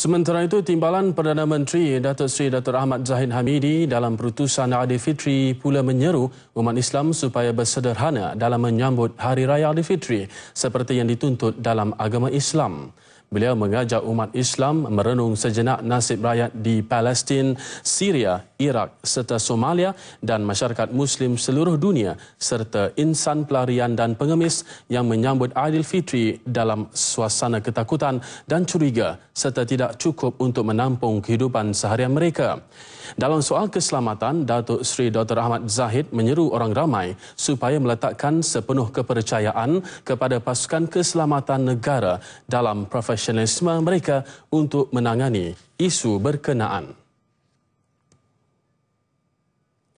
Sementara itu, timbalan Perdana Menteri Datuk Seri Datuk Ahmad Zahid Hamidi dalam perutusan Fitri pula menyeru umat Islam supaya bersederhana dalam menyambut Hari Raya Fitri seperti yang dituntut dalam agama Islam. Beliau mengajak umat Islam merenung sejenak nasib rakyat di Palestin, Syria, Iraq serta Somalia dan masyarakat Muslim seluruh dunia serta insan pelarian dan pengemis yang menyambut Adil Fitri dalam suasana ketakutan dan curiga serta tidak cukup untuk menampung kehidupan seharian mereka. Dalam soal keselamatan, Datuk Seri Dr. Ahmad Zahid menyeru orang ramai supaya meletakkan sepenuh kepercayaan kepada pasukan keselamatan negara dalam profesional profesionalisme mereka untuk menangani isu berkenaan.